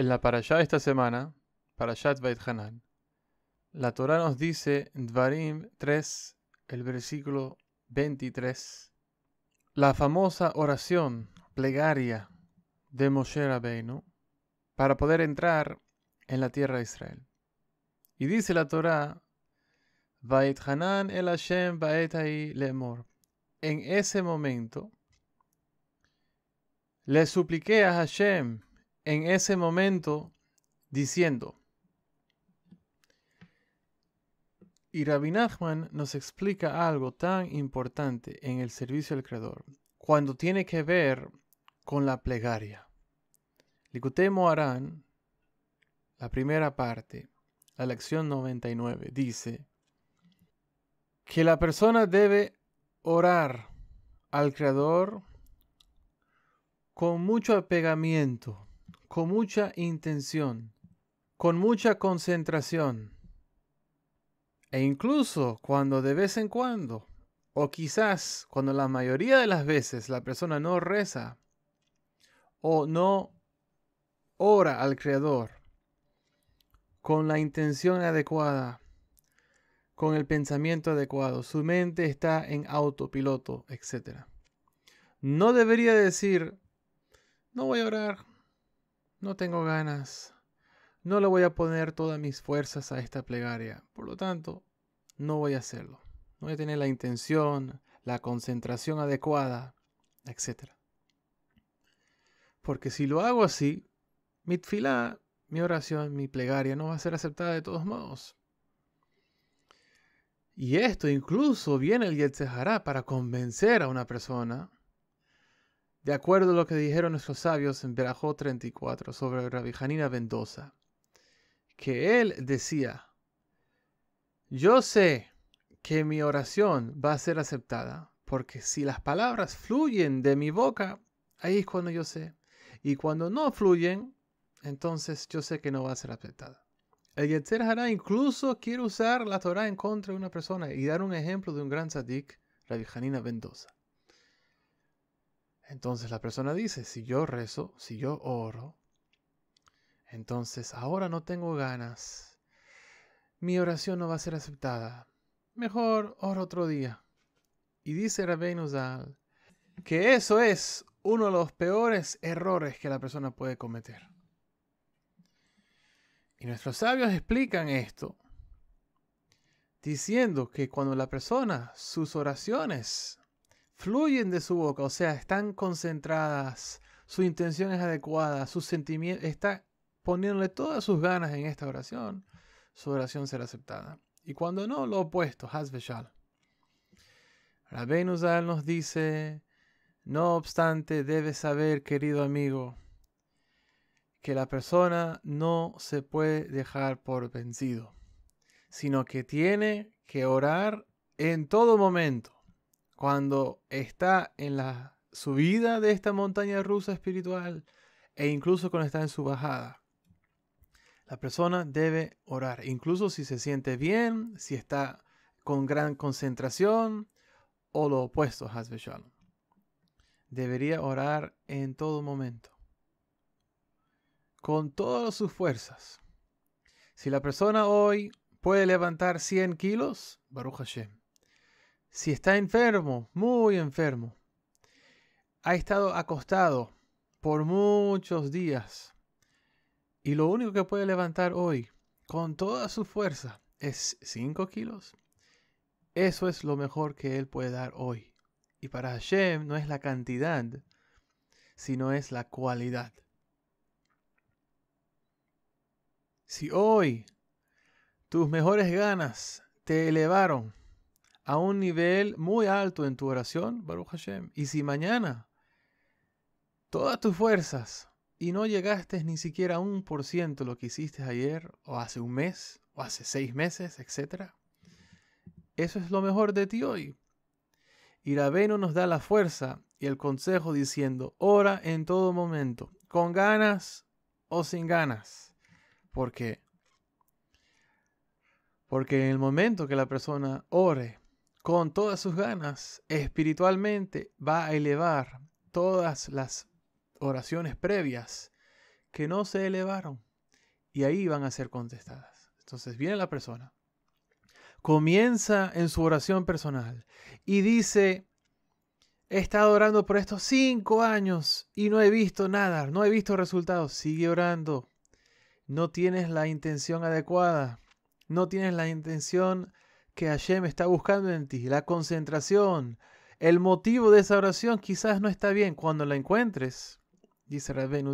En la allá esta semana, Parashat Beit Hanan, la Torah nos dice en Dvarim 3, el versículo 23, la famosa oración, plegaria de Moshe Rabbeinu para poder entrar en la tierra de Israel. Y dice la Torah, Beit Hanan el Hashem lemor. En ese momento le supliqué a Hashem en ese momento diciendo, y Rabbi Nachman nos explica algo tan importante en el servicio al Creador, cuando tiene que ver con la plegaria. Likutei harán la primera parte, la lección 99, dice que la persona debe orar al Creador con mucho apegamiento con mucha intención, con mucha concentración, e incluso cuando de vez en cuando, o quizás cuando la mayoría de las veces la persona no reza o no ora al Creador con la intención adecuada, con el pensamiento adecuado, su mente está en autopiloto, etc. No debería decir, no voy a orar, no tengo ganas. No le voy a poner todas mis fuerzas a esta plegaria. Por lo tanto, no voy a hacerlo. No voy a tener la intención, la concentración adecuada, etc. Porque si lo hago así, mi tfilá, mi oración, mi plegaria no va a ser aceptada de todos modos. Y esto incluso viene el Yetzehara para convencer a una persona de acuerdo a lo que dijeron nuestros sabios en Berajó 34 sobre Rabbi Hanina Mendoza, que él decía, yo sé que mi oración va a ser aceptada, porque si las palabras fluyen de mi boca, ahí es cuando yo sé. Y cuando no fluyen, entonces yo sé que no va a ser aceptada. El Yetzer Hará incluso quiere usar la Torah en contra de una persona y dar un ejemplo de un gran tzadik, Rabbi Hanina Mendoza. Entonces la persona dice, si yo rezo, si yo oro, entonces ahora no tengo ganas, mi oración no va a ser aceptada, mejor oro otro día. Y dice Rabbi que eso es uno de los peores errores que la persona puede cometer. Y nuestros sabios explican esto diciendo que cuando la persona, sus oraciones fluyen de su boca, o sea, están concentradas, su intención es adecuada, sus sentimientos, está poniéndole todas sus ganas en esta oración, su oración será aceptada. Y cuando no, lo opuesto, Hasbeshal. La Uzal nos dice, no obstante, debes saber, querido amigo, que la persona no se puede dejar por vencido, sino que tiene que orar en todo momento cuando está en la subida de esta montaña rusa espiritual e incluso cuando está en su bajada. La persona debe orar, incluso si se siente bien, si está con gran concentración o lo opuesto, Hazbe Debería orar en todo momento, con todas sus fuerzas. Si la persona hoy puede levantar 100 kilos, Baruch Hashem. Si está enfermo, muy enfermo, ha estado acostado por muchos días y lo único que puede levantar hoy con toda su fuerza es 5 kilos, eso es lo mejor que él puede dar hoy. Y para Hashem no es la cantidad, sino es la cualidad. Si hoy tus mejores ganas te elevaron a un nivel muy alto en tu oración, Baruch Hashem. Y si mañana todas tus fuerzas y no llegaste ni siquiera a un por ciento lo que hiciste ayer, o hace un mes, o hace seis meses, etc., eso es lo mejor de ti hoy. Y la Veno nos da la fuerza y el consejo diciendo, ora en todo momento, con ganas o sin ganas. porque Porque en el momento que la persona ore con todas sus ganas, espiritualmente va a elevar todas las oraciones previas que no se elevaron y ahí van a ser contestadas. Entonces viene la persona, comienza en su oración personal y dice, he estado orando por estos cinco años y no he visto nada, no he visto resultados, sigue orando, no tienes la intención adecuada, no tienes la intención que Hashem está buscando en ti, la concentración. El motivo de esa oración quizás no está bien. Cuando la encuentres, dice rebén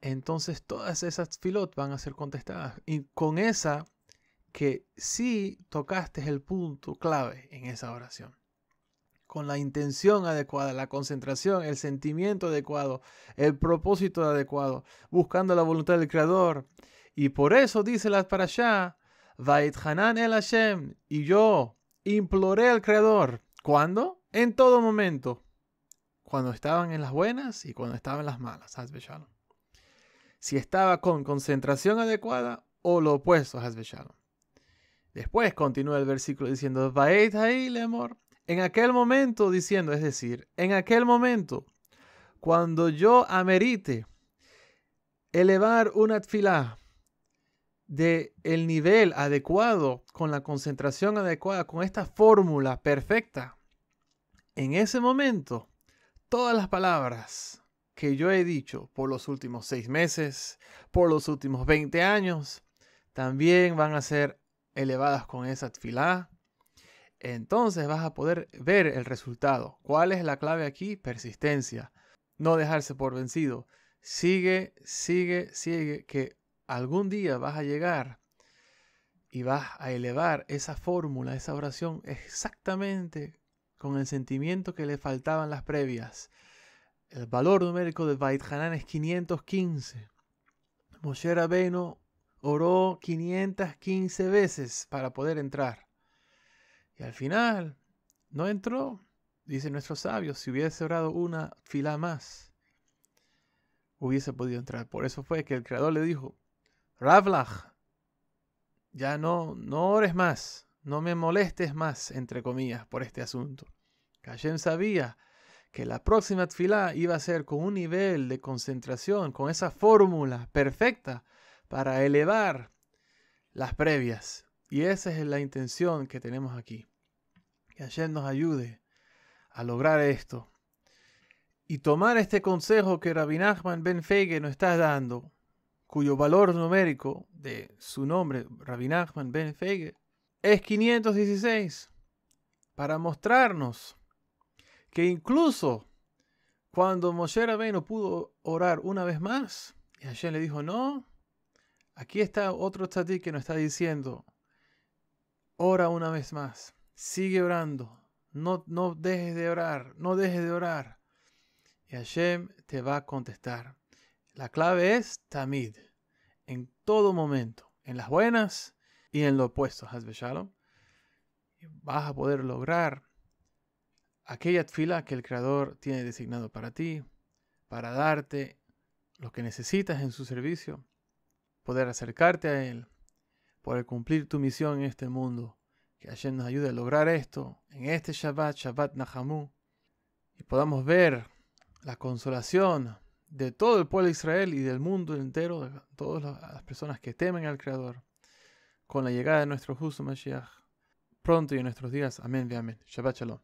entonces todas esas filot van a ser contestadas. Y con esa que si tocaste el punto clave en esa oración. Con la intención adecuada, la concentración, el sentimiento adecuado, el propósito adecuado, buscando la voluntad del Creador. Y por eso dice la para allá Hanan el Hashem, y yo imploré al Creador. ¿Cuándo? En todo momento. Cuando estaban en las buenas y cuando estaban en las malas. Si estaba con concentración adecuada o lo opuesto. Después continúa el versículo diciendo, le amor En aquel momento, diciendo, es decir, en aquel momento, cuando yo amerite elevar una atfilah. De el nivel adecuado, con la concentración adecuada, con esta fórmula perfecta, en ese momento, todas las palabras que yo he dicho por los últimos seis meses, por los últimos 20 años, también van a ser elevadas con esa fila. Entonces vas a poder ver el resultado. ¿Cuál es la clave aquí? Persistencia. No dejarse por vencido. Sigue, sigue, sigue, que algún día vas a llegar y vas a elevar esa fórmula, esa oración, exactamente con el sentimiento que le faltaban las previas. El valor numérico de Bait Hanan es 515. Moshe Rabbeinu oró 515 veces para poder entrar. Y al final no entró, dice nuestro sabio, si hubiese orado una fila más, hubiese podido entrar. Por eso fue que el Creador le dijo, Ravlach, ya no, no ores más, no me molestes más, entre comillas, por este asunto. Cayen sabía que la próxima tfilá iba a ser con un nivel de concentración, con esa fórmula perfecta para elevar las previas. Y esa es la intención que tenemos aquí. Que Hashem nos ayude a lograr esto. Y tomar este consejo que Rabbi Ben Feige nos está dando cuyo valor numérico de su nombre, Rabin Ben Feige, es 516, para mostrarnos que incluso cuando Moshe Rabbeinu pudo orar una vez más, y Hashem le dijo, no, aquí está otro tzadik que nos está diciendo, ora una vez más, sigue orando, no, no dejes de orar, no dejes de orar, y Hashem te va a contestar. La clave es tamid, en todo momento, en las buenas y en lo opuesto, Hazbe Shalom. Vas a poder lograr aquella fila que el Creador tiene designado para ti, para darte lo que necesitas en su servicio, poder acercarte a Él, poder cumplir tu misión en este mundo. Que Hashem nos ayude a lograr esto en este Shabbat, Shabbat Nahamu, y podamos ver la consolación de todo el pueblo de Israel y del mundo entero, de todas las personas que temen al Creador, con la llegada de nuestro justo Mashiach, pronto y en nuestros días. Amén, amén. Shabbat Shalom.